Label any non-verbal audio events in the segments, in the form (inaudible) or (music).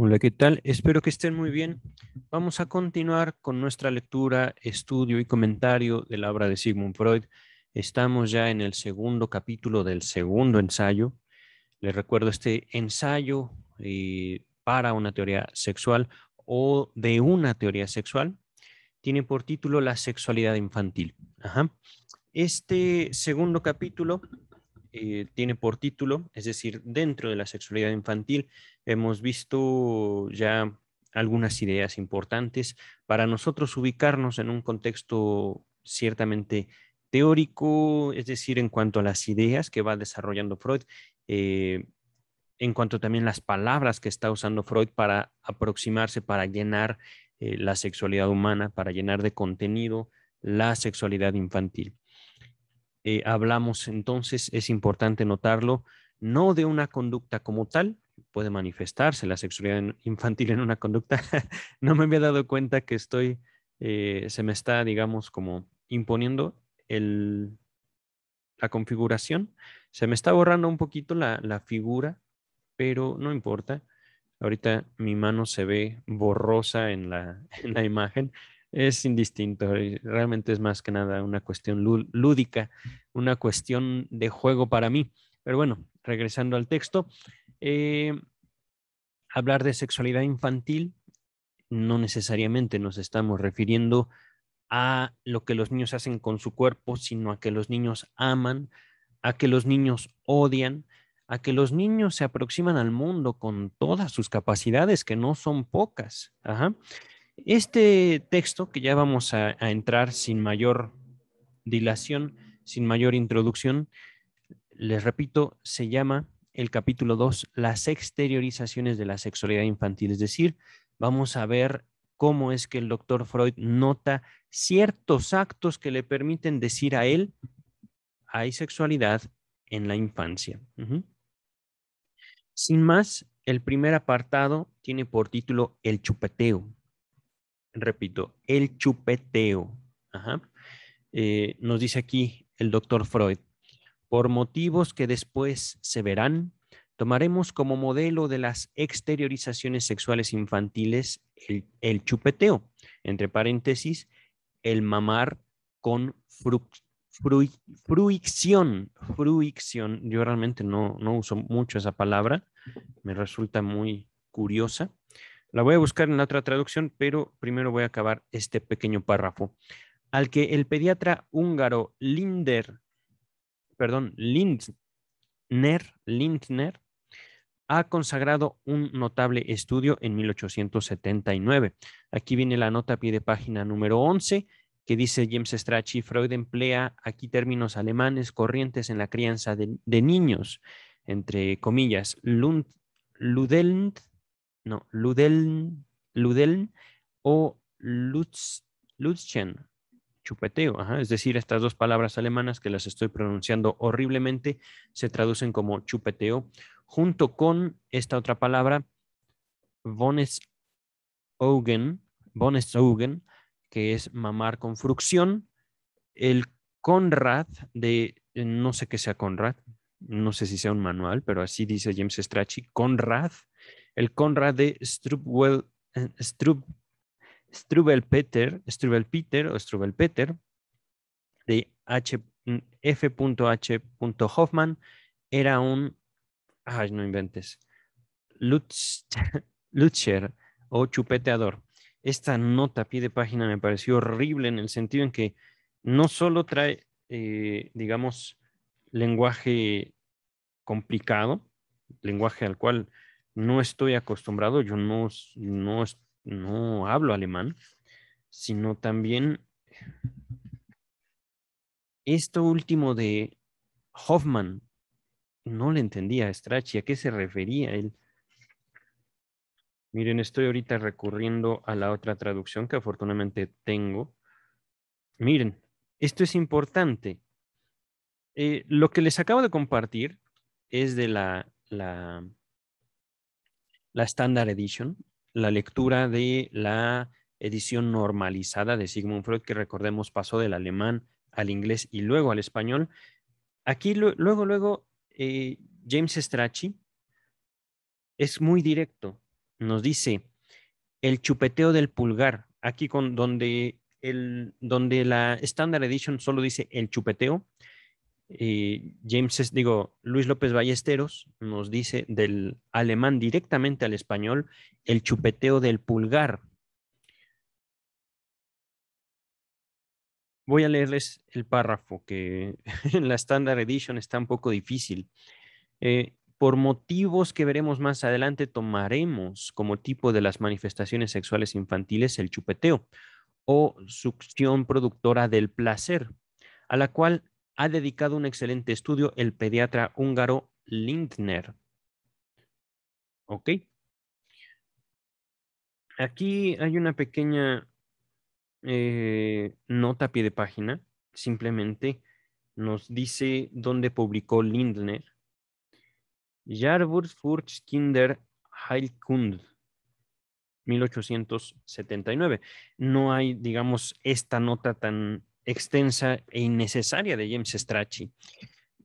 Hola, ¿qué tal? Espero que estén muy bien. Vamos a continuar con nuestra lectura, estudio y comentario de la obra de Sigmund Freud. Estamos ya en el segundo capítulo del segundo ensayo. Les recuerdo este ensayo eh, para una teoría sexual o de una teoría sexual. Tiene por título La sexualidad infantil. Este segundo capítulo eh, tiene por título, es decir, dentro de la sexualidad infantil, hemos visto ya algunas ideas importantes para nosotros ubicarnos en un contexto ciertamente teórico, es decir, en cuanto a las ideas que va desarrollando Freud, eh, en cuanto también las palabras que está usando Freud para aproximarse, para llenar eh, la sexualidad humana, para llenar de contenido la sexualidad infantil. Eh, hablamos entonces, es importante notarlo, no de una conducta como tal, puede manifestarse la sexualidad infantil en una conducta. (laughs) no me había dado cuenta que estoy, eh, se me está, digamos, como imponiendo el, la configuración. Se me está borrando un poquito la, la figura, pero no importa. Ahorita mi mano se ve borrosa en la, (laughs) en la imagen es indistinto, realmente es más que nada una cuestión lúdica, una cuestión de juego para mí. Pero bueno, regresando al texto, eh, hablar de sexualidad infantil no necesariamente nos estamos refiriendo a lo que los niños hacen con su cuerpo, sino a que los niños aman, a que los niños odian, a que los niños se aproximan al mundo con todas sus capacidades, que no son pocas. Ajá. Este texto, que ya vamos a, entrar sin mayor dilación, sin mayor introducción, les repito, se llama el capítulo 2, las exteriorizaciones de la sexualidad infantil, es decir, vamos a ver cómo es que el doctor Freud nota ciertos actos que le permiten decir a él, hay sexualidad en la infancia. Sin más, el primer apartado tiene por título El chupeteo repito, el chupeteo. Eh, nos dice aquí el doctor Freud, por motivos que después se verán, tomaremos como modelo de las exteriorizaciones sexuales infantiles el, chupeteo, entre paréntesis, el mamar con fruición, Yo realmente no, no uso mucho esa palabra, me resulta muy curiosa, la voy a buscar en la otra traducción, pero primero voy a acabar este pequeño párrafo. Al que el pediatra húngaro Linder, perdón, Lindner, Lindner ha consagrado un notable estudio en 1879. Aquí viene la nota a pie de página número 11 que dice James Strachey, Freud emplea aquí términos alemanes corrientes en la crianza de, niños, entre comillas, Lund, no, Ludeln, o Lutz, Lutzchen, chupeteo. Es decir, estas dos palabras alemanas que las estoy pronunciando horriblemente se traducen como chupeteo, junto con esta otra palabra, Bones augen, que es mamar con frucción. El Conrad de, no sé qué sea Conrad, no sé si sea un manual, pero así dice James Strachey, Conrad el Conrad de Strubel, peter eh, Strubelpeter, peter o Strubelpeter de H, mm, F.H. Hoffman era un, ay, no inventes, Lutz, (laughs) o chupeteador. Esta nota a pie de página me pareció horrible en el sentido en que no solo trae, eh, digamos, lenguaje complicado, lenguaje al cual no estoy acostumbrado, yo no, no, hablo alemán, sino también esto último de Hoffman, no le entendía a a qué se refería él. Miren, estoy ahorita recurriendo a la otra traducción que afortunadamente tengo. Miren, esto es importante. Eh, lo que les acabo de compartir es de la, la la Standard Edition, la lectura de la edición normalizada de Sigmund Freud, que recordemos pasó del alemán al inglés y luego al español. Aquí luego, luego, eh, James Strachey es muy directo. Nos dice, el chupeteo del pulgar, aquí con donde, el, donde la Standard Edition solo dice el chupeteo, y James, digo, Luis López Ballesteros nos dice del alemán directamente al español el chupeteo del pulgar. Voy a leerles el párrafo que (laughs) en la Standard Edition está un poco difícil. Eh, por motivos que veremos más adelante, tomaremos como tipo de las manifestaciones sexuales infantiles el chupeteo o succión productora del placer, a la cual ha dedicado un excelente estudio el pediatra húngaro Lindner. Ok. Aquí hay una pequeña eh, nota a pie de página, simplemente nos dice dónde publicó Lindner. Furcht Kinder Heilkund, 1879. No hay, digamos, esta nota tan extensa e innecesaria de James Strachey.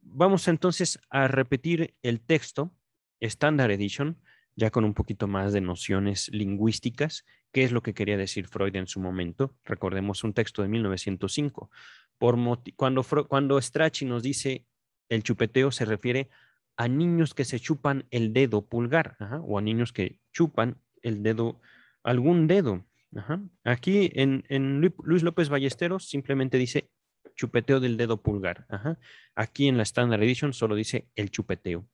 Vamos entonces a repetir el texto, Standard Edition, ya con un poquito más de nociones lingüísticas, qué es lo que quería decir Freud en su momento. Recordemos un texto de 1905. Por cuando, cuando Strachey nos dice el chupeteo se refiere a niños que se chupan el dedo pulgar o a niños que chupan el dedo, algún dedo. Aquí en, Luis López Ballesteros simplemente dice chupeteo del dedo pulgar. Aquí en la Standard Edition solo dice el chupeteo.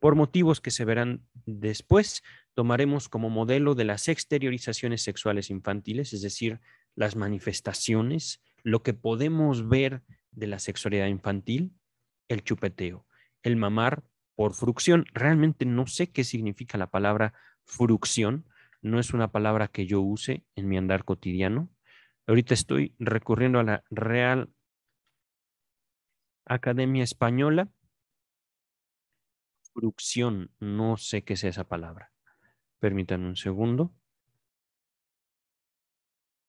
Por motivos que se verán después, tomaremos como modelo de las exteriorizaciones sexuales infantiles, es decir, las manifestaciones, lo que podemos ver de la sexualidad infantil, el chupeteo, el mamar por frucción. Realmente no sé qué significa la palabra frucción, no es una palabra que yo use en mi andar cotidiano. Ahorita estoy recurriendo a la Real Academia Española. Frucción, no sé qué sea esa palabra. Permítanme un segundo.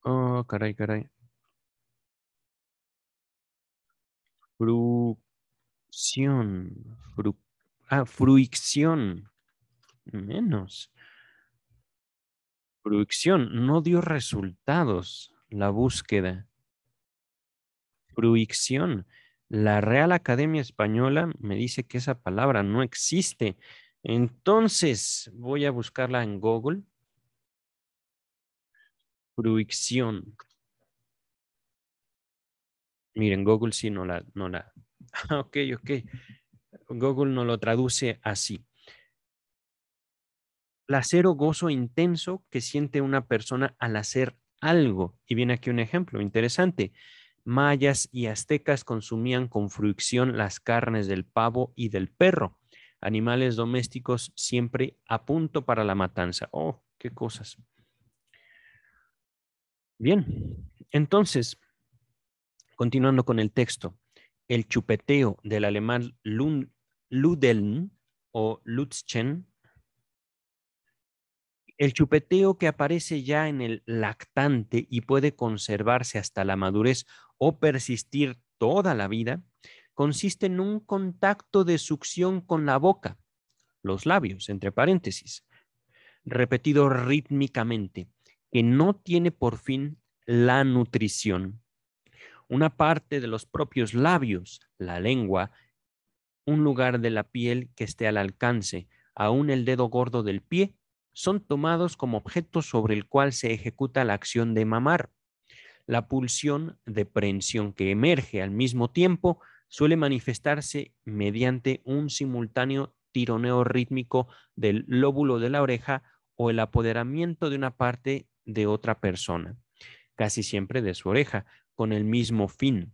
Oh, caray, caray. Frucción. ah, fruición. Menos. Producción no dio resultados la búsqueda. Producción La Real Academia Española me dice que esa palabra no existe. Entonces voy a buscarla en Google. Producción. Miren, Google sí no la, no la. (laughs) Ok, ok. Google no lo traduce así o gozo intenso que siente una persona al hacer algo. Y viene aquí un ejemplo interesante. Mayas y aztecas consumían con fruición las carnes del pavo y del perro, animales domésticos siempre a punto para la matanza. Oh, qué cosas. Bien, entonces, continuando con el texto, el chupeteo del alemán Ludeln o Lutzchen el chupeteo que aparece ya en el lactante y puede conservarse hasta la madurez o persistir toda la vida, consiste en un contacto de succión con la boca, los labios, entre paréntesis, repetido rítmicamente, que no tiene por fin la nutrición. Una parte de los propios labios, la lengua, un lugar de la piel que esté al alcance, aún el dedo gordo del pie son tomados como objeto sobre el cual se ejecuta la acción de mamar. La pulsión de prensión que emerge al mismo tiempo suele manifestarse mediante un simultáneo tironeo rítmico del lóbulo de la oreja o el apoderamiento de una parte de otra persona, casi siempre de su oreja, con el mismo fin.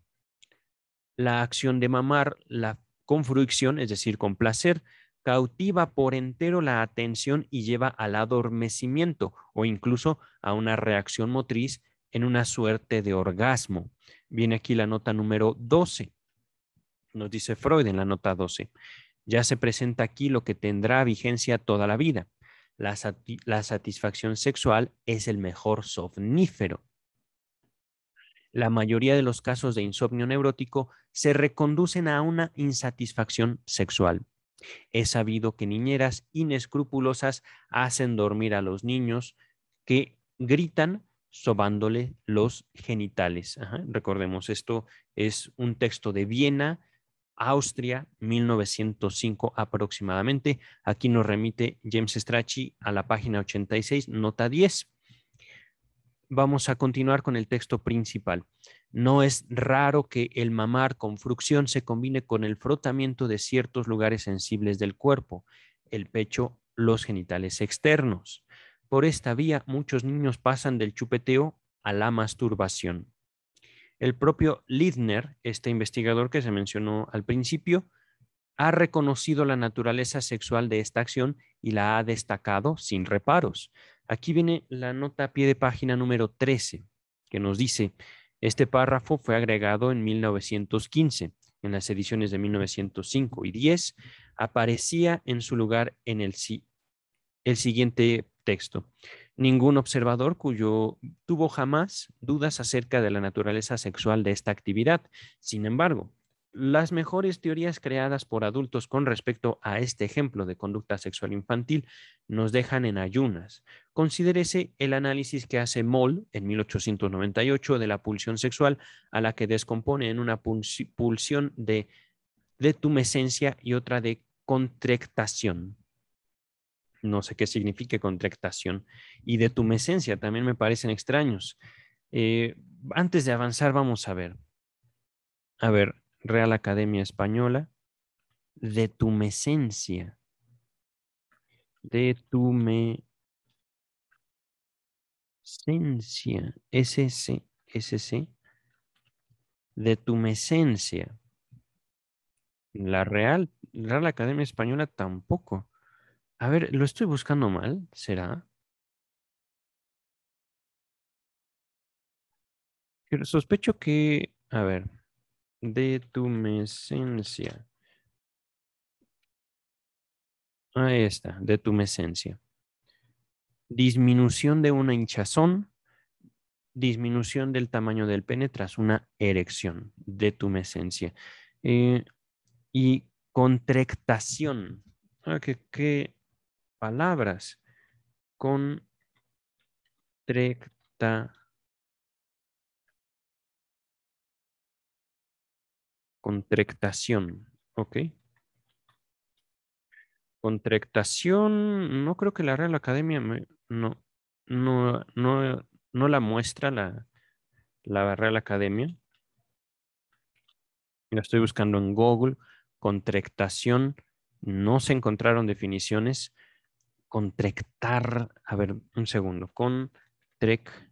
La acción de mamar, la fruición, es decir, con placer, cautiva por entero la atención y lleva al adormecimiento o incluso a una reacción motriz en una suerte de orgasmo. Viene aquí la nota número 12. Nos dice Freud en la nota 12. Ya se presenta aquí lo que tendrá vigencia toda la vida. La, satisfacción sexual es el mejor somnífero. La mayoría de los casos de insomnio neurótico se reconducen a una insatisfacción sexual He sabido que niñeras inescrupulosas hacen dormir a los niños que gritan sobándole los genitales. Recordemos, esto es un texto de Viena, Austria, 1905 aproximadamente. Aquí nos remite James Strachey a la página 86, nota 10 vamos a continuar con el texto principal. No es raro que el mamar con frucción se combine con el frotamiento de ciertos lugares sensibles del cuerpo, el pecho, los genitales externos. Por esta vía, muchos niños pasan del chupeteo a la masturbación. El propio Lidner, este investigador que se mencionó al principio, ha reconocido la naturaleza sexual de esta acción y la ha destacado sin reparos. Aquí viene la nota a pie de página número 13, que nos dice, este párrafo fue agregado en 1915, en las ediciones de 1905 y 10, aparecía en su lugar en el, el siguiente texto. Ningún observador cuyo tuvo jamás dudas acerca de la naturaleza sexual de esta actividad. Sin embargo, las mejores teorías creadas por adultos con respecto a este ejemplo de conducta sexual infantil nos dejan en ayunas. Considérese el análisis que hace Moll en 1898 de la pulsión sexual a la que descompone en una pulsión de tumescencia y otra de contractación. No sé qué significa contractación. Y detumescencia también me parecen extraños. Eh, antes de avanzar, vamos a ver. A ver, Real Academia Española, de tu mesencia, de tu mesencia, SC, ss de tu mesencia. La Real, Real Academia Española tampoco. A ver, ¿lo estoy buscando mal? ¿Será? Pero sospecho que, a ver, de tu mesencia. Ahí está, de tu mesencia. Disminución de una hinchazón, disminución del tamaño del pene tras una erección, de tu mesencia. Eh, y contractación ah, ¿Qué, qué palabras? Contractación. Contractación, ok. Contractación, no creo que la Real Academia no, no, no, no la muestra la, la Real Academia. La estoy buscando en Google. Contractación, no se encontraron definiciones. Contractar, a ver, un segundo. Contractación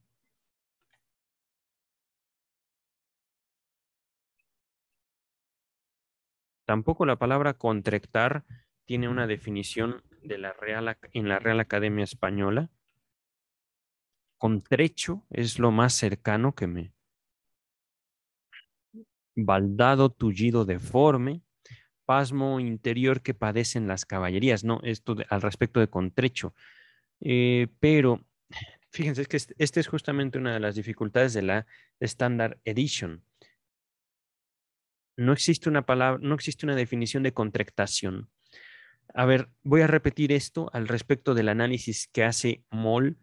Tampoco la palabra contractar tiene una definición de la en la Real Academia Española. Contrecho es lo más cercano que me. Baldado, tullido, deforme, pasmo interior que padecen las caballerías, ¿no? Esto al respecto de contrecho. Eh, pero fíjense que esta este es justamente una de las dificultades de la Standard Edition no existe una palabra, no existe una definición de contractación. A ver, voy a repetir esto al respecto del análisis que hace Moll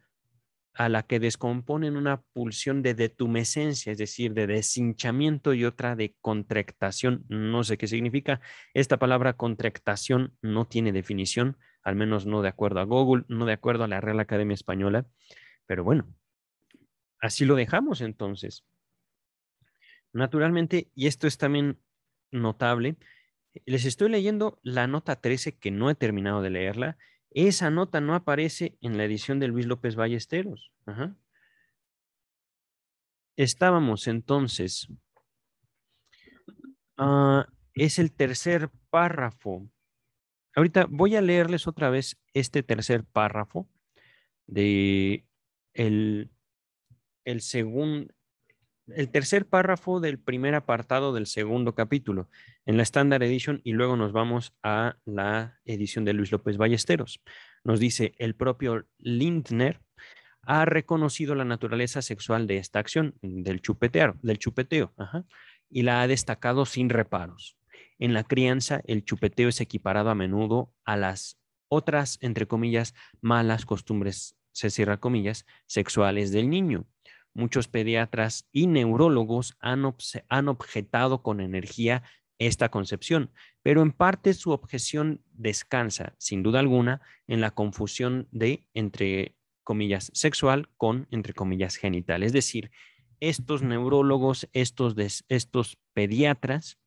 a la que descomponen una pulsión de detumescencia, es decir, de deshinchamiento y otra de contractación. No sé qué significa. Esta palabra contractación no tiene definición, al menos no de acuerdo a Google, no de acuerdo a la Real Academia Española. Pero bueno, así lo dejamos entonces. Naturalmente, y esto es también notable, les estoy leyendo la nota 13 que no he terminado de leerla. Esa nota no aparece en la edición de Luis López Ballesteros. Estábamos entonces. Ah, es el tercer párrafo. Ahorita voy a leerles otra vez este tercer párrafo de el, el segundo, el tercer párrafo del primer apartado del segundo capítulo, en la Standard Edition, y luego nos vamos a la edición de Luis López Ballesteros. Nos dice, el propio Lindner ha reconocido la naturaleza sexual de esta acción, del, chupetear, del chupeteo, y la ha destacado sin reparos. En la crianza, el chupeteo es equiparado a menudo a las otras, entre comillas, malas costumbres, se cierra comillas, sexuales del niño muchos pediatras y neurólogos han, han objetado con energía esta concepción, pero en parte su objeción descansa, sin duda alguna, en la confusión de, entre comillas, sexual con, entre comillas, genital. Es decir, estos neurólogos, estos, estos pediatras,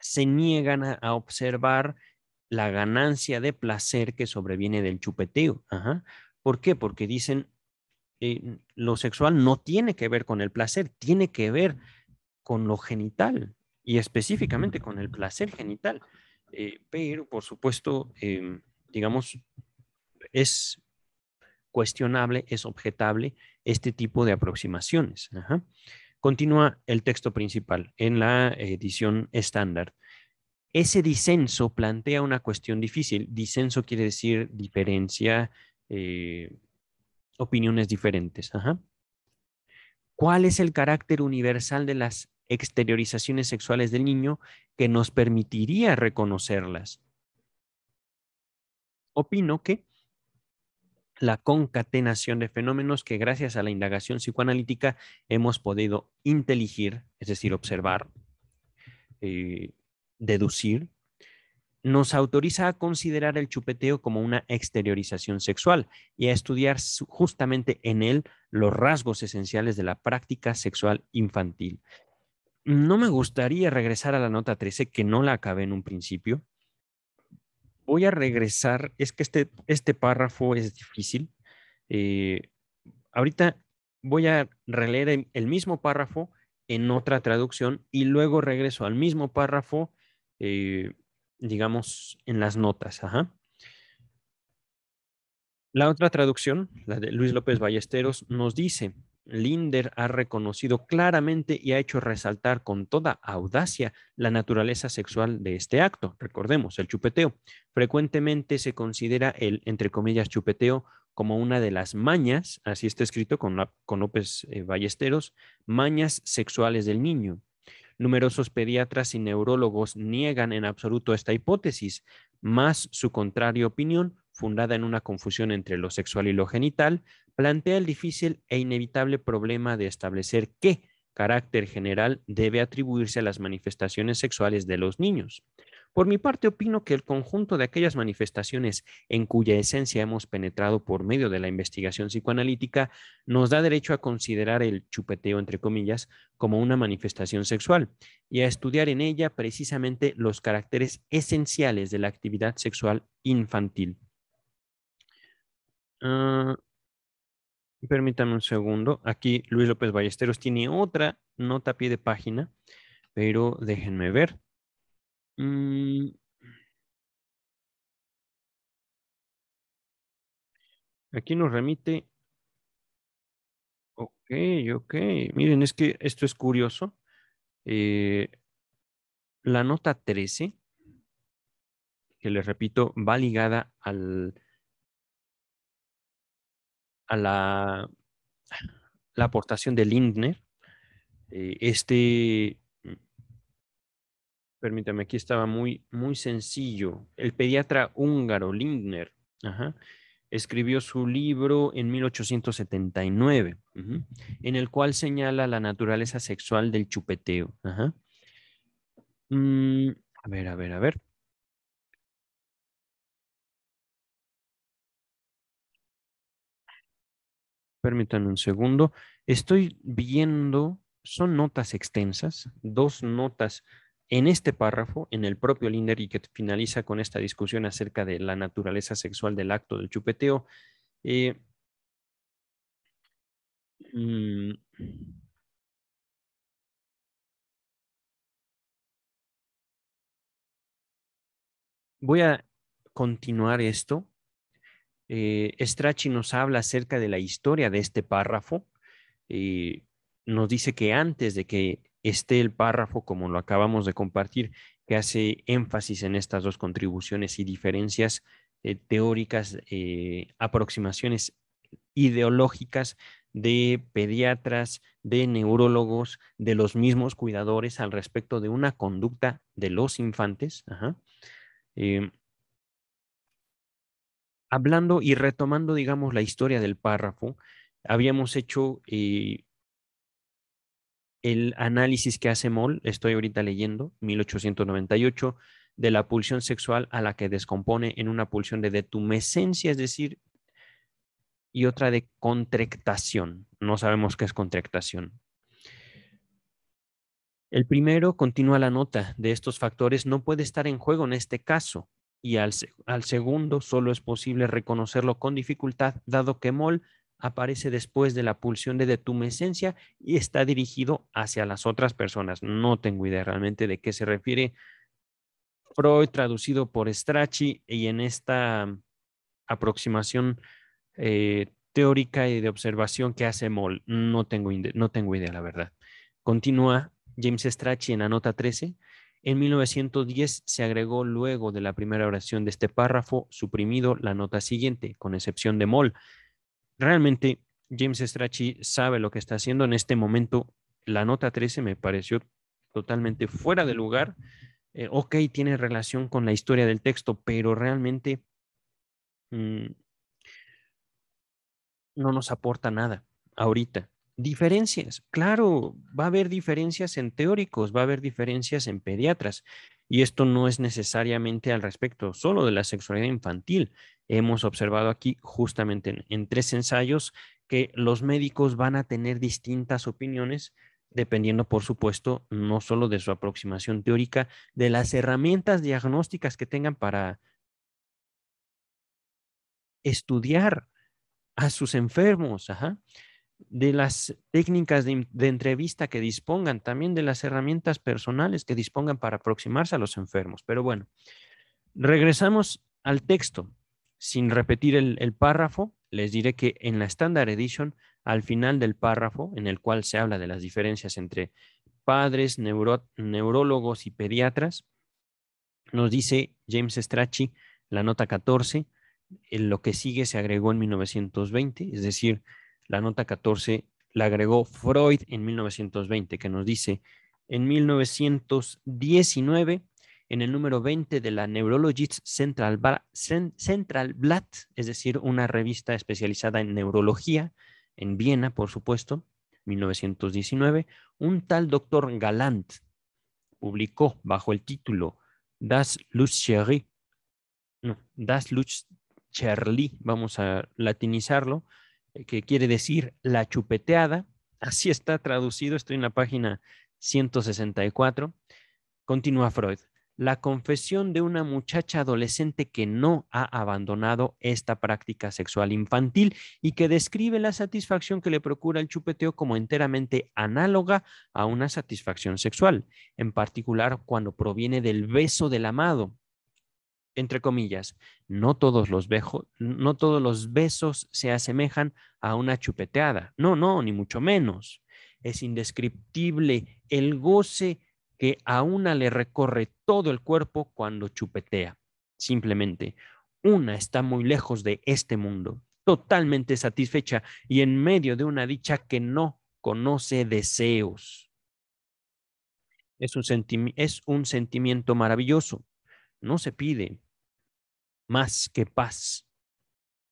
se niegan a, observar la ganancia de placer que sobreviene del chupeteo. ¿Por qué? Porque dicen, eh, lo sexual no tiene que ver con el placer, tiene que ver con lo genital y específicamente con el placer genital. Eh, pero, por supuesto, em, digamos, es cuestionable, es objetable este tipo de aproximaciones. Continúa el texto principal en la edición estándar. Ese disenso plantea una cuestión difícil. Disenso quiere decir diferencia, eh, opiniones diferentes. ¿Cuál es el carácter universal de las exteriorizaciones sexuales del niño que nos permitiría reconocerlas? Opino que la concatenación de fenómenos que gracias a la indagación psicoanalítica hemos podido inteligir, es decir, observar, eh, deducir, nos autoriza a considerar el chupeteo como una exteriorización sexual y a estudiar justamente en él los rasgos esenciales de la práctica sexual infantil. No me gustaría regresar a la nota 13, que no la acabé en un principio. Voy a regresar, es que este, este párrafo es difícil. Eh, ahorita voy a releer el mismo párrafo en otra traducción y luego regreso al mismo párrafo. Eh, digamos, en las notas. Ajá. La otra traducción, la de Luis López Ballesteros, nos dice, Linder ha reconocido claramente y ha hecho resaltar con toda audacia la naturaleza sexual de este acto. Recordemos, el chupeteo. Frecuentemente se considera el, entre comillas, chupeteo como una de las mañas, así está escrito con, con López eh, Ballesteros, mañas sexuales del niño. Numerosos pediatras y neurólogos niegan en absoluto esta hipótesis, más su contraria opinión, fundada en una confusión entre lo sexual y lo genital, plantea el difícil e inevitable problema de establecer qué carácter general debe atribuirse a las manifestaciones sexuales de los niños. Por mi parte, opino que el conjunto de aquellas manifestaciones en cuya esencia hemos penetrado por medio de la investigación psicoanalítica nos da derecho a considerar el chupeteo, entre comillas, como una manifestación sexual y a estudiar en ella precisamente los caracteres esenciales de la actividad sexual infantil. Ah, Permítanme un segundo. Aquí Luis López Ballesteros tiene otra nota a pie de página, pero déjenme ver. Mm. Aquí nos remite. Ok, ok. Miren, es que esto es curioso. Eh, la nota 13, que les repito, va ligada al, a la, la aportación de Lindner. Eh, este permítame, aquí estaba muy, muy sencillo. El pediatra húngaro Lindner escribió su libro en 1879, en el cual señala la naturaleza sexual del chupeteo. Mm, a ver, a ver, a ver. Permítanme un segundo. Estoy viendo, son notas extensas, dos notas en este párrafo, en el propio Linder y que finaliza con esta discusión acerca de la naturaleza sexual del acto del chupeteo, eh, mm, voy a continuar esto. Eh, Strachi nos habla acerca de la historia de este párrafo. Eh, nos dice que antes de que esté el párrafo, como lo acabamos de compartir, que hace énfasis en estas dos contribuciones y diferencias eh, teóricas, eh, aproximaciones ideológicas de pediatras, de neurólogos, de los mismos cuidadores al respecto de una conducta de los infantes. Eh, hablando y retomando, digamos, la historia del párrafo, habíamos hecho el análisis que hace Moll, estoy ahorita leyendo, 1898, de la pulsión sexual a la que descompone en una pulsión de detumescencia, es decir, y otra de contractación, No sabemos qué es contractación. El primero, continúa la nota, de estos factores no puede estar en juego en este caso, y al, al segundo solo es posible reconocerlo con dificultad, dado que Moll aparece después de la pulsión de detumescencia y está dirigido hacia las otras personas. No tengo idea realmente de qué se refiere. Freud traducido por Strachey y en esta aproximación eh, teórica y de observación que hace Moll. No tengo, no tengo idea, la verdad. Continúa James Strachey en la nota 13. En 1910 se agregó luego de la primera oración de este párrafo suprimido la nota siguiente, con excepción de Moll, realmente James Strachey sabe lo que está haciendo en este momento. La nota 13 me pareció totalmente fuera de lugar. Eh, ok, tiene relación con la historia del texto, pero realmente mm, no nos aporta nada ahorita. Diferencias, claro, va a haber diferencias en teóricos, va a haber diferencias en pediatras, y esto no es necesariamente al respecto solo de la sexualidad infantil, hemos observado aquí justamente en, tres ensayos que los médicos van a tener distintas opiniones dependiendo, por supuesto, no solo de su aproximación teórica, de las herramientas diagnósticas que tengan para estudiar a sus enfermos, de las técnicas de, entrevista que dispongan, también de las herramientas personales que dispongan para aproximarse a los enfermos. Pero bueno, regresamos al texto sin repetir el, párrafo, les diré que en la Standard Edition, al final del párrafo, en el cual se habla de las diferencias entre padres, neurólogos y pediatras, nos dice James Strachey, la nota 14, en lo que sigue se agregó en 1920, es decir, la nota 14 la agregó Freud en 1920, que nos dice, en 1919 en el número 20 de la Neurologist Central, Blatt, es decir, una revista especializada en neurología, en Viena, por supuesto, 1919, un tal doctor Galant publicó bajo el título Das Lutzcherli, no, Das vamos a latinizarlo, eh, que quiere decir la chupeteada, así está traducido, estoy en la página 164. Continúa Freud la confesión de una muchacha adolescente que no ha abandonado esta práctica sexual infantil y que describe la satisfacción que le procura el chupeteo como enteramente análoga a una satisfacción sexual, en particular cuando proviene del beso del amado. Entre comillas, no todos los, no todos los besos se asemejan a una chupeteada. No, no, ni mucho menos. Es indescriptible el goce que a una le recorre todo el cuerpo cuando chupetea. Simplemente, una está muy lejos de este mundo, totalmente satisfecha y en medio de una dicha que no conoce deseos. Es un, sentimiento maravilloso. No se pide más que paz.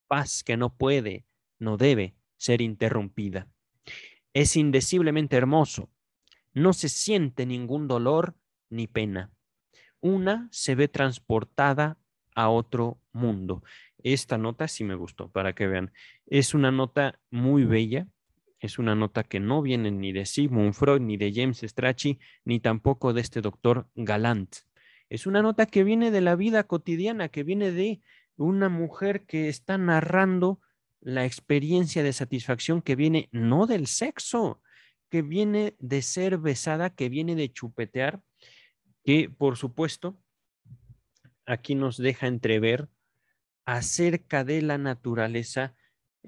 Paz que no puede, no debe ser interrumpida. Es indeciblemente hermoso no se siente ningún dolor ni pena. Una se ve transportada a otro mundo. Esta nota sí me gustó, para que vean. Es una nota muy bella, es una nota que no viene ni de Sigmund Freud, ni de James Strachey, ni tampoco de este doctor Galant. Es una nota que viene de la vida cotidiana, que viene de una mujer que está narrando la experiencia de satisfacción que viene no del sexo, que viene de ser besada, que viene de chupetear, que por supuesto aquí nos deja entrever acerca de la naturaleza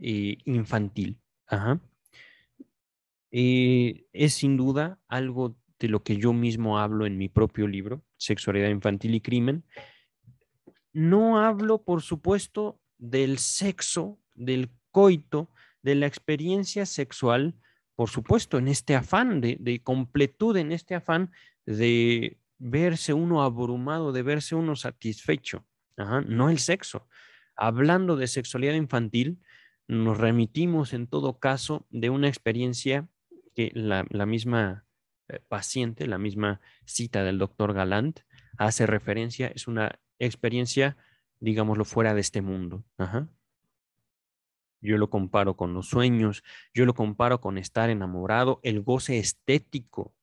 eh, infantil. Eh, es sin duda algo de lo que yo mismo hablo en mi propio libro, Sexualidad Infantil y Crimen. No hablo, por supuesto, del sexo, del coito, de la experiencia sexual por supuesto, en este afán de, completud, en este afán de verse uno abrumado, de verse uno satisfecho, no el sexo. Hablando de sexualidad infantil, nos remitimos en todo caso de una experiencia que la, la misma eh, paciente, la misma cita del doctor Galant, hace referencia, es una experiencia, digámoslo, fuera de este mundo. Ajá. Yo lo comparo con los sueños, yo lo comparo con estar enamorado, el goce estético.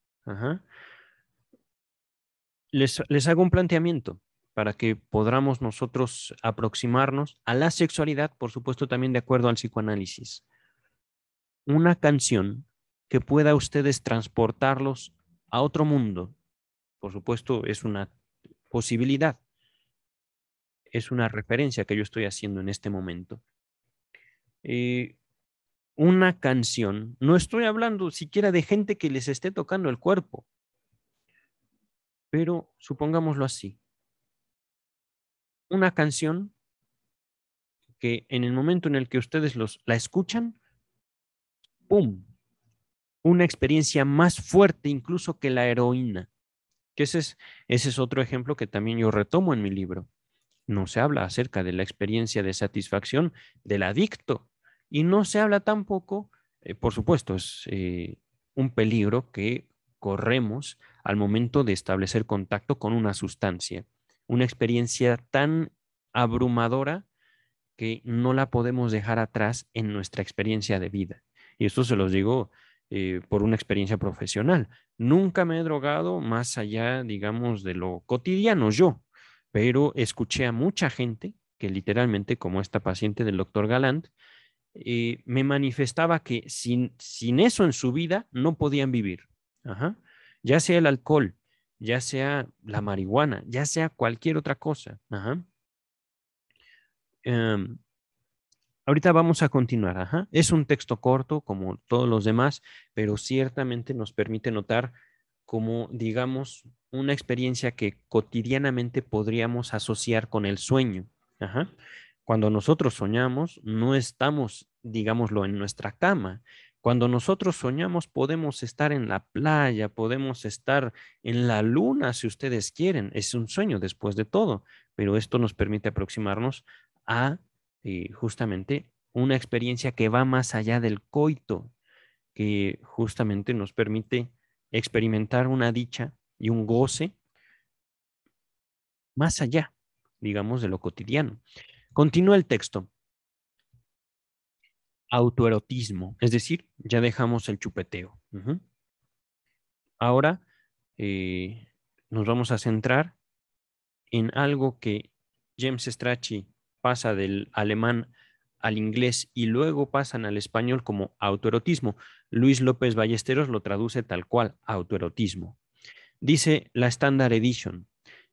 Les, les hago un planteamiento para que podamos nosotros aproximarnos a la sexualidad, por supuesto también de acuerdo al psicoanálisis. Una canción que pueda ustedes transportarlos a otro mundo, por supuesto es una posibilidad, es una referencia que yo estoy haciendo en este momento. Eh, una canción, no estoy hablando siquiera de gente que les esté tocando el cuerpo, pero supongámoslo así, una canción que en el momento en el que ustedes los, la escuchan, ¡pum! Una experiencia más fuerte incluso que la heroína. Que ese es, ese es otro ejemplo que también yo retomo en mi libro. No se habla acerca de la experiencia de satisfacción del adicto, y no se habla tampoco, eh, por supuesto, es eh, un peligro que corremos al momento de establecer contacto con una sustancia, una experiencia tan abrumadora que no la podemos dejar atrás en nuestra experiencia de vida. Y esto se los digo eh, por una experiencia profesional. Nunca me he drogado más allá, digamos, de lo cotidiano yo, pero escuché a mucha gente que literalmente, como esta paciente del doctor Galant, eh, me manifestaba que sin, eso en su vida no podían vivir. Ya sea el alcohol, ya sea la marihuana, ya sea cualquier otra cosa. Ajá. Em, ahorita vamos a continuar. Es un texto corto, como todos los demás, pero ciertamente nos permite notar como, digamos, una experiencia que cotidianamente podríamos asociar con el sueño. Ajá. Cuando nosotros soñamos, no estamos, digámoslo, en nuestra cama. Cuando nosotros soñamos, podemos estar en la playa, podemos estar en la luna, si ustedes quieren. Es un sueño después de todo, pero esto nos permite aproximarnos a eh, justamente una experiencia que va más allá del coito, que justamente nos permite experimentar una dicha y un goce más allá, digamos, de lo cotidiano. Continúa el texto. Autoerotismo, es decir, ya dejamos el chupeteo. Ahora eh, nos vamos a centrar en algo que James Strachey pasa del alemán al inglés y luego pasan al español como autoerotismo. Luis López Ballesteros lo traduce tal cual, autoerotismo. Dice la Standard Edition,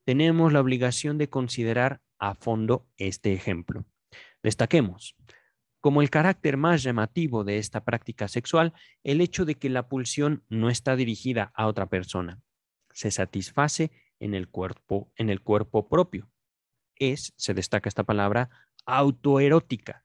tenemos la obligación de considerar a fondo este ejemplo. Destaquemos, como el carácter más llamativo de esta práctica sexual, el hecho de que la pulsión no está dirigida a otra persona, se satisface en el cuerpo, en el cuerpo propio. Es, se destaca esta palabra, autoerótica,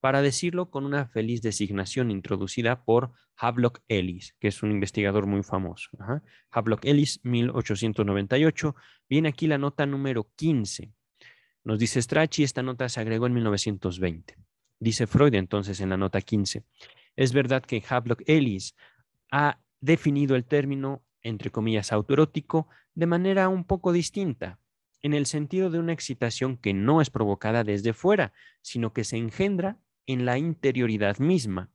para decirlo con una feliz designación introducida por Havelock Ellis, que es un investigador muy famoso. Ajá. Havelock Ellis, 1898. Viene aquí la nota número 15 nos dice Strachi esta nota se agregó en 1920. Dice Freud entonces en la nota 15, es verdad que Havelock Ellis ha definido el término, entre comillas, autoerótico de manera un poco distinta, en el sentido de una excitación que no es provocada desde fuera, sino que se engendra en la interioridad misma.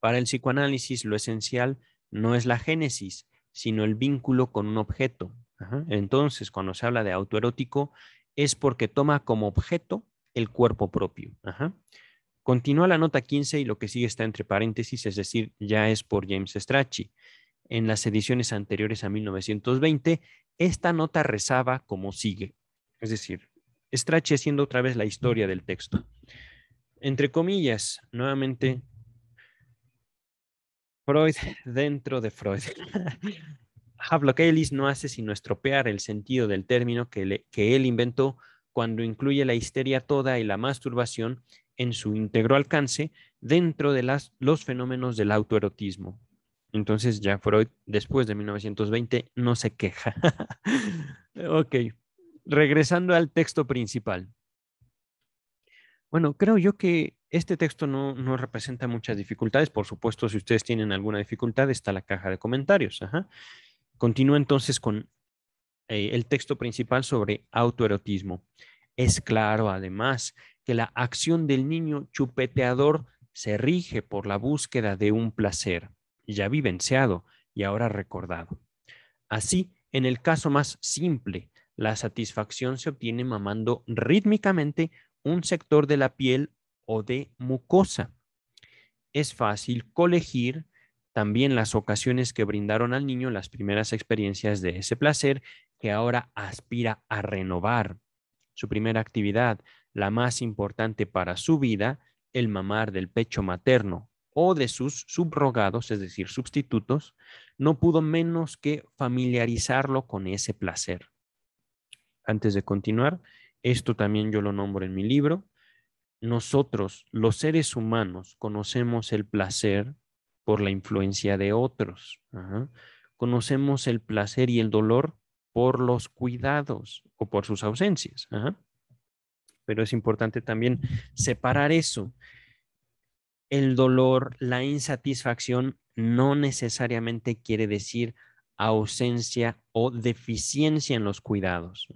Para el psicoanálisis lo esencial no es la génesis, sino el vínculo con un objeto. Entonces, cuando se habla de autoerótico, es porque toma como objeto el cuerpo propio. Continúa la nota 15 y lo que sigue está entre paréntesis, es decir, ya es por James Strachey. En las ediciones anteriores a 1920, esta nota rezaba como sigue. Es decir, Strachey haciendo otra vez la historia del texto. Entre comillas, nuevamente, Freud (laughs) dentro de Freud. Havlock Ellis no hace sino estropear el sentido del término que, él inventó cuando incluye la histeria toda y la masturbación en su íntegro alcance dentro de los fenómenos del autoerotismo. Entonces ya Freud, después de 1920, no se queja. (laughs) ok, regresando al texto principal. Bueno, creo yo que este texto no, no, representa muchas dificultades. Por supuesto, si ustedes tienen alguna dificultad, está la caja de comentarios. Ajá. Continúa entonces con eh, el texto principal sobre autoerotismo. Es claro, además, que la acción del niño chupeteador se rige por la búsqueda de un placer, ya vivenciado y ahora recordado. Así, en el caso más simple, la satisfacción se obtiene mamando rítmicamente un sector de la piel o de mucosa. Es fácil colegir también las ocasiones que brindaron al niño las primeras experiencias de ese placer que ahora aspira a renovar. Su primera actividad, la más importante para su vida, el mamar del pecho materno o de sus subrogados, es decir, sustitutos, no pudo menos que familiarizarlo con ese placer. Antes de continuar, esto también yo lo nombro en mi libro, nosotros, los seres humanos, conocemos el placer por la influencia de otros. Conocemos el placer y el dolor por los cuidados o por sus ausencias. Pero es importante también separar eso. El dolor, la insatisfacción no necesariamente quiere decir ausencia o deficiencia en los cuidados.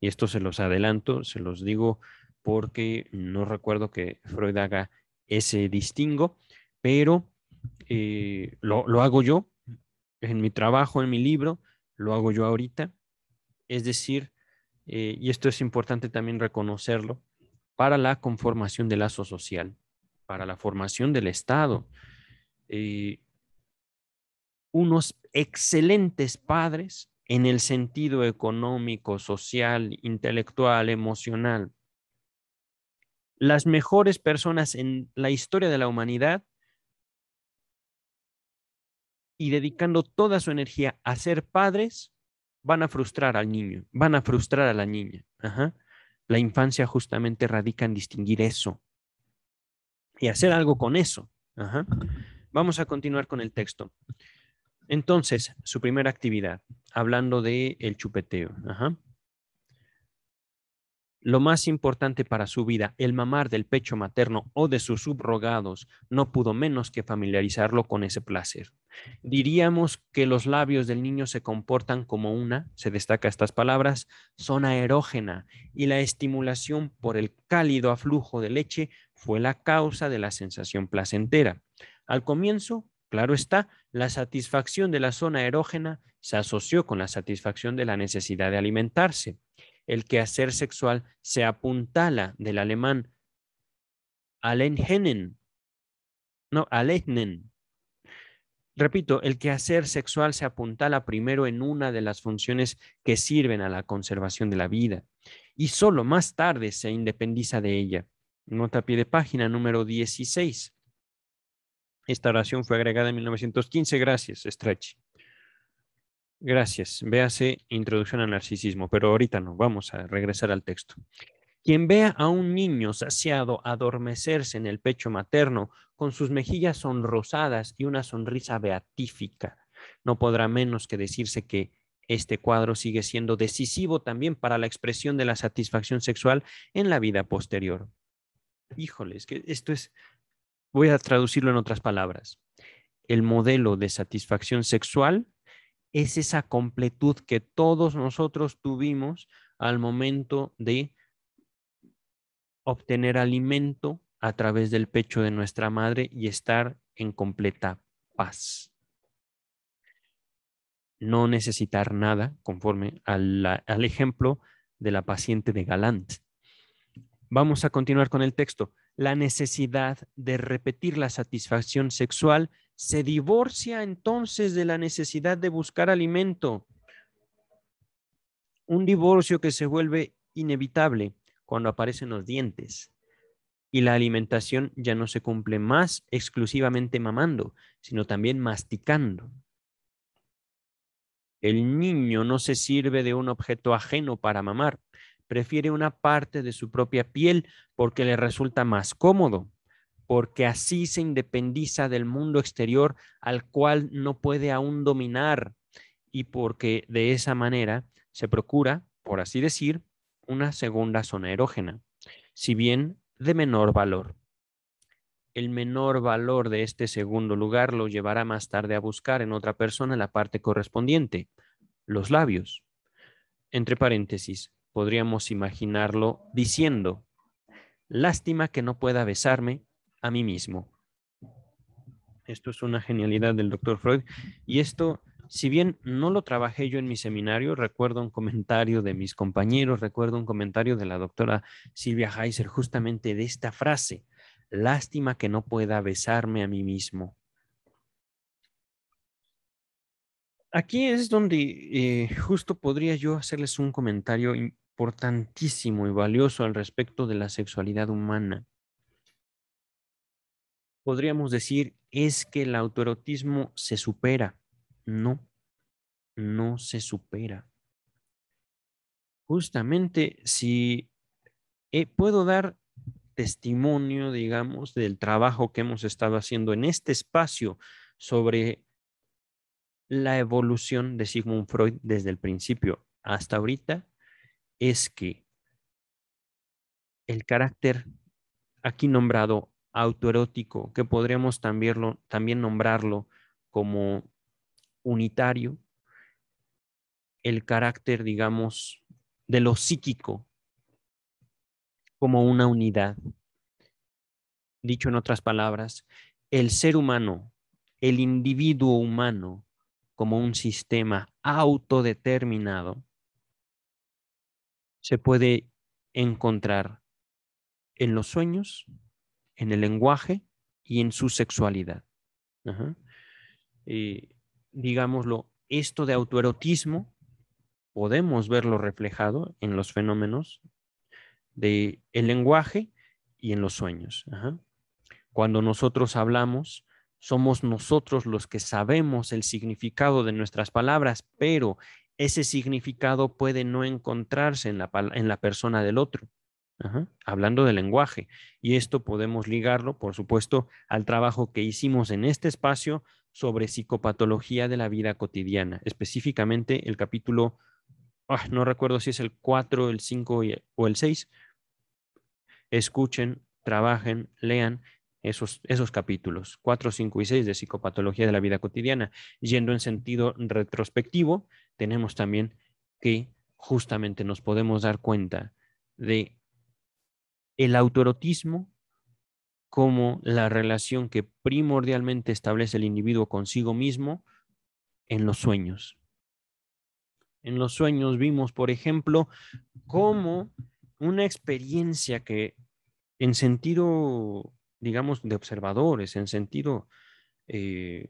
Y esto se los adelanto, se los digo porque no recuerdo que Freud haga ese distingo, pero eh, lo, hago yo en mi trabajo, en mi libro, lo hago yo ahorita. Es decir, eh, y esto es importante también reconocerlo, para la conformación del lazo social, para la formación del Estado. Eh, unos excelentes padres en el sentido económico, social, intelectual, emocional. Las mejores personas en la historia de la humanidad y dedicando toda su energía a ser padres, van a frustrar al niño, van a frustrar a la niña. La infancia justamente radica en distinguir eso y hacer algo con eso. Vamos a continuar con el texto. Entonces, su primera actividad, hablando de el chupeteo. Ajá lo más importante para su vida, el mamar del pecho materno o de sus subrogados, no pudo menos que familiarizarlo con ese placer. Diríamos que los labios del niño se comportan como una, se destaca estas palabras, zona erógena y la estimulación por el cálido aflujo de leche fue la causa de la sensación placentera. Al comienzo, claro está, la satisfacción de la zona erógena se asoció con la satisfacción de la necesidad de alimentarse el quehacer sexual se apuntala del alemán hennen, No, Alennen. Repito, el quehacer sexual se apuntala primero en una de las funciones que sirven a la conservación de la vida y solo más tarde se independiza de ella. Nota pie de página número 16. Esta oración fue agregada en 1915. Gracias, Stretch. Gracias. Véase Introducción al Narcisismo, pero ahorita no, vamos a regresar al texto. Quien vea a un niño saciado adormecerse en el pecho materno, con sus mejillas sonrosadas y una sonrisa beatífica, no podrá menos que decirse que este cuadro sigue siendo decisivo también para la expresión de la satisfacción sexual en la vida posterior. Híjoles, que esto es, voy a traducirlo en otras palabras. El modelo de satisfacción sexual es esa completud que todos nosotros tuvimos al momento de obtener alimento a través del pecho de nuestra madre y estar en completa paz. No necesitar nada, conforme al, al ejemplo de la paciente de Galant. Vamos a continuar con el texto. La necesidad de repetir la satisfacción sexual se divorcia entonces de la necesidad de buscar alimento. Un divorcio que se vuelve inevitable cuando aparecen los dientes y la alimentación ya no se cumple más exclusivamente mamando, sino también masticando. El niño no se sirve de un objeto ajeno para mamar, prefiere una parte de su propia piel porque le resulta más cómodo porque así se independiza del mundo exterior al cual no puede aún dominar y porque de esa manera se procura, por así decir, una segunda zona erógena, si bien de menor valor. El menor valor de este segundo lugar lo llevará más tarde a buscar en otra persona la parte correspondiente, los labios. Entre paréntesis, podríamos imaginarlo diciendo, lástima que no pueda besarme a mí mismo. Esto es una genialidad del doctor Freud. Y esto, si bien no lo trabajé yo en mi seminario, recuerdo un comentario de mis compañeros, recuerdo un comentario de la doctora Silvia Heiser justamente de esta frase. Lástima que no pueda besarme a mí mismo. Aquí es donde eh, justo podría yo hacerles un comentario importantísimo y valioso al respecto de la sexualidad humana podríamos decir es que el autoerotismo se supera. No, no se supera. Justamente si eh, puedo dar testimonio, digamos, del trabajo que hemos estado haciendo en este espacio sobre la evolución de Sigmund Freud desde el principio hasta ahorita, es que el carácter aquí nombrado autoerótico, que podríamos también nombrarlo como unitario, el carácter, digamos, de lo psíquico como una unidad. Dicho en otras palabras, el ser humano, el individuo humano, como un sistema autodeterminado, se puede encontrar en los sueños en el lenguaje y en su sexualidad. Eh, digámoslo, esto de autoerotismo podemos verlo reflejado en los fenómenos del lenguaje y en los sueños. Cuando nosotros hablamos, somos nosotros los que sabemos el significado de nuestras palabras, pero ese significado puede no encontrarse en la persona del otro. Hablando de lenguaje. Y esto podemos ligarlo, por supuesto, al trabajo que hicimos en este espacio sobre psicopatología de la vida cotidiana, específicamente el capítulo, ah, no recuerdo si es el 4, el 5 o el 6. Escuchen, trabajen, lean esos, esos capítulos 4, 5 y 6 de psicopatología de la vida cotidiana. Yendo en sentido retrospectivo, tenemos también que justamente nos podemos dar cuenta de el autoerotismo como la relación que primordialmente establece el individuo consigo mismo en los sueños. En los sueños vimos, por ejemplo, como una experiencia que en sentido, digamos, de observadores, en sentido eh,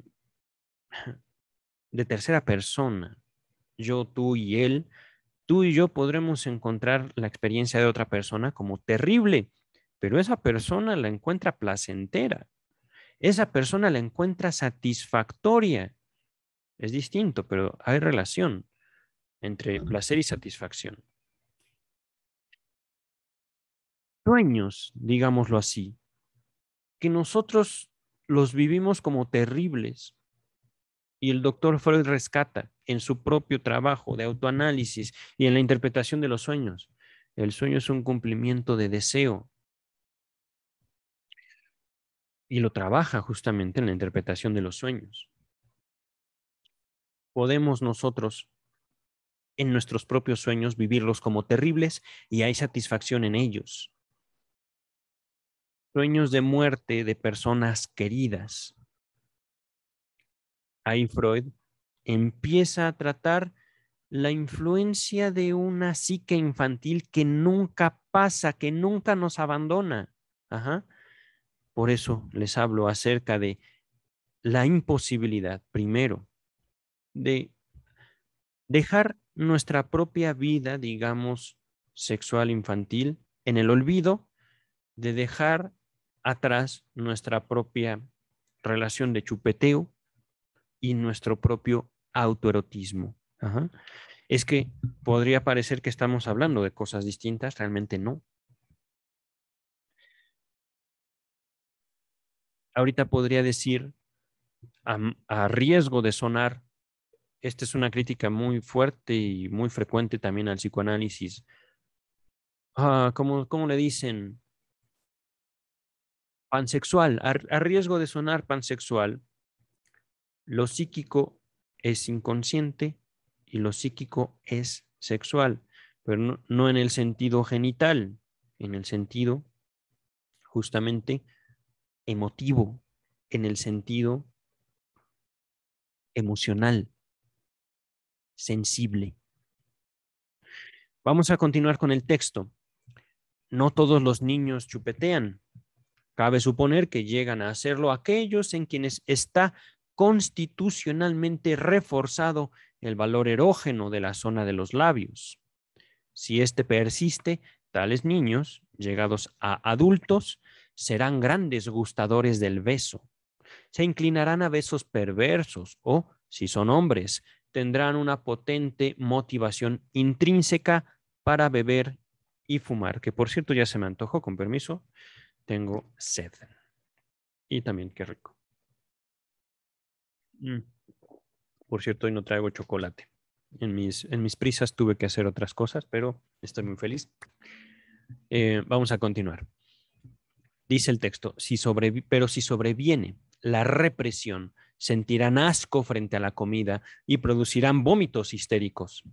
de tercera persona, yo, tú y él, tú y yo podremos encontrar la experiencia de otra persona como terrible, pero esa persona la encuentra placentera, esa persona la encuentra satisfactoria. Es distinto, pero hay relación entre placer y satisfacción. Sueños, digámoslo así, que nosotros los vivimos como terribles, y el doctor Freud rescata en su propio trabajo de autoanálisis y en la interpretación de los sueños. El sueño es un cumplimiento de deseo. Y lo trabaja justamente en la interpretación de los sueños. Podemos nosotros en nuestros propios sueños vivirlos como terribles y hay satisfacción en ellos. Sueños de muerte de personas queridas, ahí Freud empieza a tratar la influencia de una psique infantil que nunca pasa, que nunca nos abandona. Por eso les hablo acerca de la imposibilidad, primero, de dejar nuestra propia vida, digamos, sexual infantil en el olvido, de dejar atrás nuestra propia relación de chupeteo, y nuestro propio autoerotismo. Es que podría parecer que estamos hablando de cosas distintas, realmente no. Ahorita podría decir, a, riesgo de sonar, esta es una crítica muy fuerte y muy frecuente también al psicoanálisis. Ah, como ¿cómo, le dicen? Pansexual, a riesgo de sonar pansexual, lo psíquico es inconsciente y lo psíquico es sexual, pero no, en el sentido genital, en el sentido justamente emotivo, en el sentido emocional, sensible. Vamos a continuar con el texto. No todos los niños chupetean. Cabe suponer que llegan a hacerlo aquellos en quienes está constitucionalmente reforzado el valor erógeno de la zona de los labios. Si éste persiste, tales niños, llegados a adultos, serán grandes gustadores del beso. Se inclinarán a besos perversos o, si son hombres, tendrán una potente motivación intrínseca para beber y fumar, que por cierto ya se me antojó, con permiso, tengo sed. Y también qué rico. Mm. Por cierto, hoy no traigo chocolate. En mis, en mis prisas tuve que hacer otras cosas, pero estoy muy feliz. Eh, vamos a continuar. Dice el texto, si pero si sobreviene la represión, sentirán asco frente a la comida y producirán vómitos histéricos,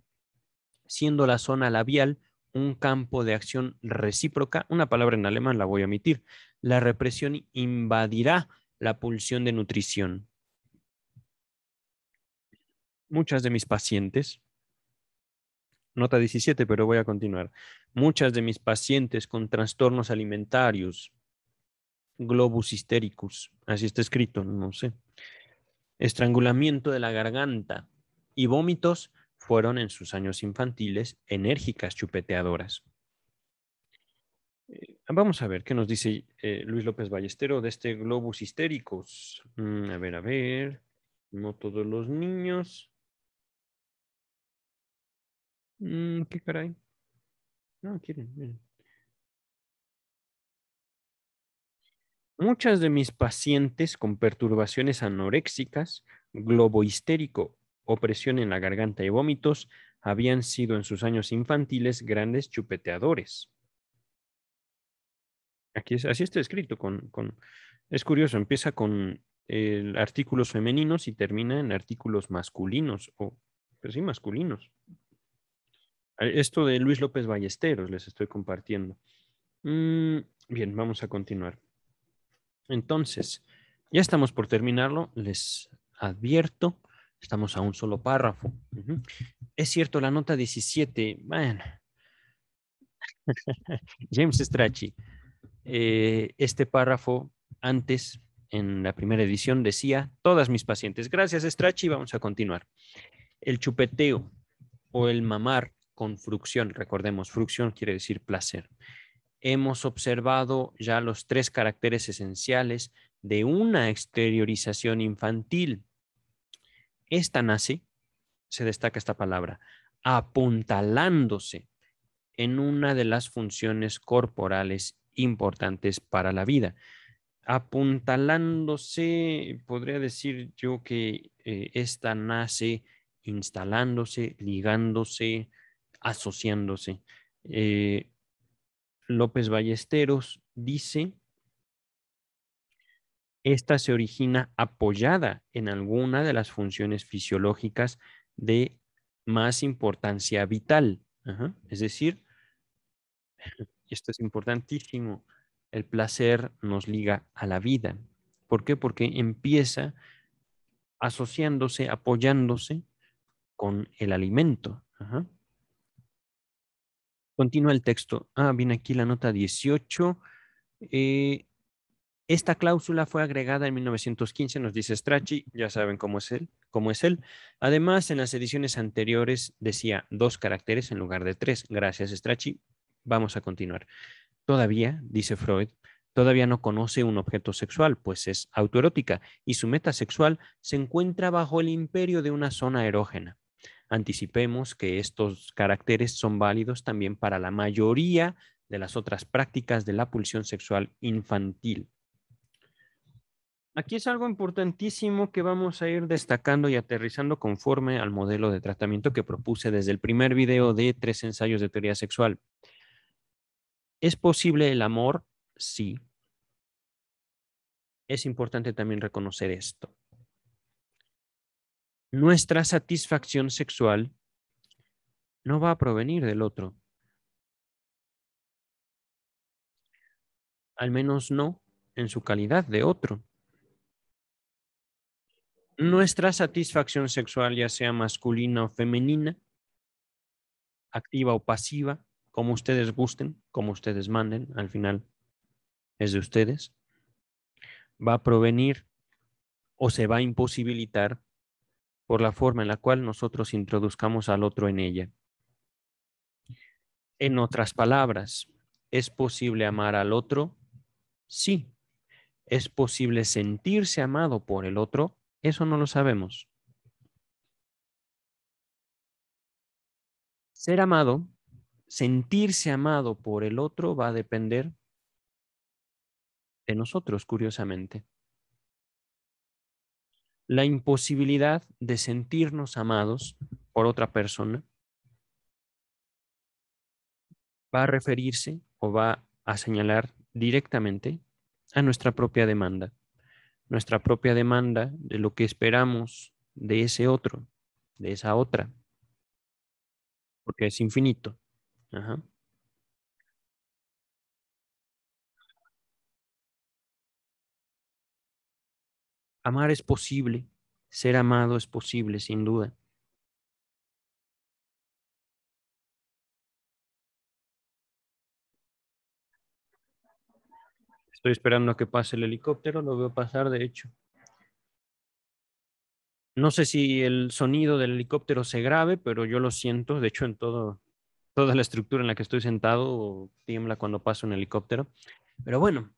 siendo la zona labial un campo de acción recíproca, una palabra en alemán la voy a omitir, la represión invadirá la pulsión de nutrición, muchas de mis pacientes, nota 17, pero voy a continuar, muchas de mis pacientes con trastornos alimentarios, globus histéricos, así está escrito, no sé, estrangulamiento de la garganta y vómitos fueron en sus años infantiles enérgicas chupeteadoras. Eh, vamos a ver qué nos dice eh, Luis López Ballestero de este globus histéricos. Mm, a ver, a ver. No todos los niños. Mm, ¿Qué caray? No, quieren, Muchas de mis pacientes con perturbaciones anoréxicas, globo histérico, opresión en la garganta y vómitos habían sido en sus años infantiles grandes chupeteadores. así está escrito. Con, es curioso, empieza con artículos femeninos y termina en artículos masculinos, o pues sí, masculinos. Esto de Luis López Ballesteros les estoy compartiendo. Mm, bien, vamos a continuar. Entonces, ya estamos por terminarlo. Les advierto, estamos a un solo párrafo. Es cierto, la nota 17, (laughs) James Strachey, eh, este párrafo antes, en la primera edición, decía, todas mis pacientes, gracias Strachey, vamos a continuar. El chupeteo o el mamar con frucción. Recordemos, frucción quiere decir placer. Hemos observado ya los tres caracteres esenciales de una exteriorización infantil. Esta nace, se destaca esta palabra, apuntalándose en una de las funciones corporales importantes para la vida. Apuntalándose, podría decir yo que eh, esta nace instalándose, ligándose, asociándose. Eh, López Ballesteros dice, esta se origina apoyada en alguna de las funciones fisiológicas de más importancia vital. Es decir, (laughs) esto es importantísimo, el placer nos liga a la vida. ¿Por qué? Porque empieza asociándose, apoyándose con el alimento. Ajá. Continúa el texto. Ah, viene aquí la nota 18. Eh, esta cláusula fue agregada en 1915, nos dice Strachi, ya saben cómo es él, cómo es él. Además, en las ediciones anteriores decía dos caracteres en lugar de tres. Gracias, Strachi, Vamos a continuar. Todavía, dice Freud, todavía no conoce un objeto sexual, pues es autoerótica y su meta sexual se encuentra bajo el imperio de una zona erógena anticipemos que estos caracteres son válidos también para la mayoría de las otras prácticas de la pulsión sexual infantil. Aquí es algo importantísimo que vamos a ir destacando y aterrizando conforme al modelo de tratamiento que propuse desde el primer video de tres ensayos de teoría sexual. ¿Es posible el amor? Sí. Es importante también reconocer esto nuestra satisfacción sexual no va a provenir del otro. Al menos no en su calidad de otro. Nuestra satisfacción sexual, ya sea masculina o femenina, activa o pasiva, como ustedes gusten, como ustedes manden, al final es de ustedes, va a provenir o se va a imposibilitar por la forma en la cual nosotros introduzcamos al otro en ella. En otras palabras, ¿es posible amar al otro? Sí. ¿Es posible sentirse amado por el otro? Eso no lo sabemos. Ser amado, sentirse amado por el otro va a depender de nosotros, curiosamente la imposibilidad de sentirnos amados por otra persona va a referirse o va a señalar directamente a nuestra propia demanda, nuestra propia demanda de lo que esperamos de ese otro, de esa otra, porque es infinito. Ajá. amar es posible, ser amado es posible, sin duda. Estoy esperando a que pase el helicóptero, lo veo pasar, de hecho. No sé si el sonido del helicóptero se grave, pero yo lo siento, de hecho, en todo, toda la estructura en la que estoy sentado tiembla cuando pasa un helicóptero. Pero bueno,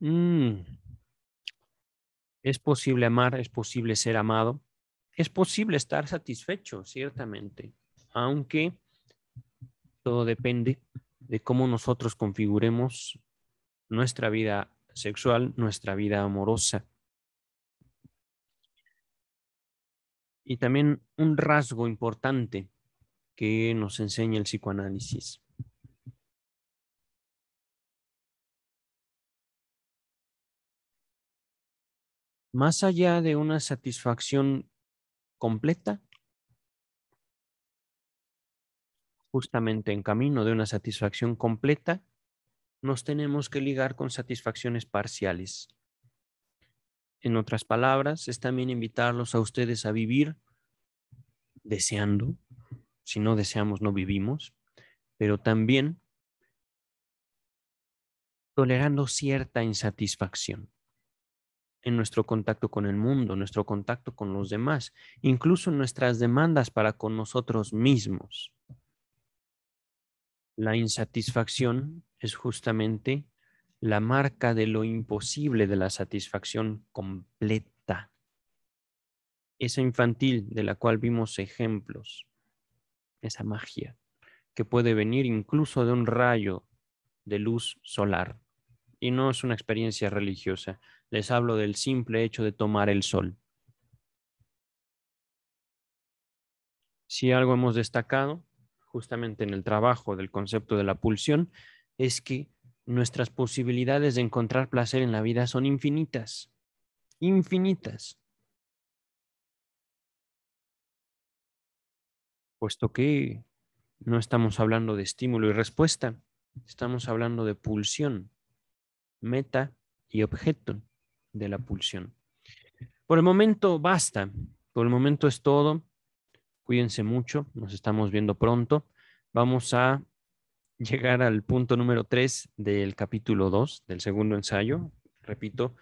mm, es posible amar, es posible ser amado, es posible estar satisfecho, ciertamente, aunque todo depende de cómo nosotros configuremos nuestra vida sexual, nuestra vida amorosa. Y también un rasgo importante que nos enseña el psicoanálisis más allá de una satisfacción completa, justamente en camino de una satisfacción completa, nos tenemos que ligar con satisfacciones parciales. En otras palabras, es también invitarlos a ustedes a vivir deseando, si no deseamos no vivimos, pero también tolerando cierta insatisfacción en nuestro contacto con el mundo, nuestro contacto con los demás, incluso nuestras demandas para con nosotros mismos. La insatisfacción es justamente la marca de lo imposible de la satisfacción completa, esa infantil de la cual vimos ejemplos, esa magia que puede venir incluso de un rayo de luz solar y no es una experiencia religiosa. Les hablo del simple hecho de tomar el sol. Si algo hemos destacado justamente en el trabajo del concepto de la pulsión es que nuestras posibilidades de encontrar placer en la vida son infinitas, infinitas. Puesto que no estamos hablando de estímulo y respuesta, estamos hablando de pulsión meta y objeto de la pulsión. Por el momento basta, por el momento es todo. Cuídense mucho, nos estamos viendo pronto. Vamos a (laughs) llegar al punto número 3 del capítulo 2 del segundo ensayo. Repito,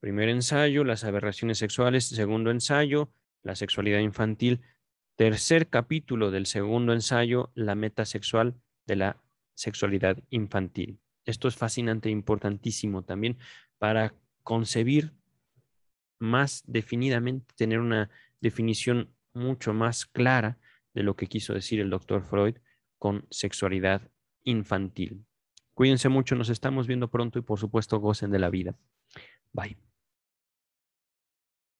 primer ensayo, las aberraciones sexuales, segundo ensayo, la sexualidad infantil, tercer capítulo del segundo ensayo, la meta sexual de la sexualidad infantil. Esto es fascinante e importantísimo también para concebir más definidamente, tener una definición mucho más clara de lo que quiso decir el doctor Freud con sexualidad infantil. Cuídense mucho, nos estamos viendo pronto y por supuesto gocen de la vida. Bye.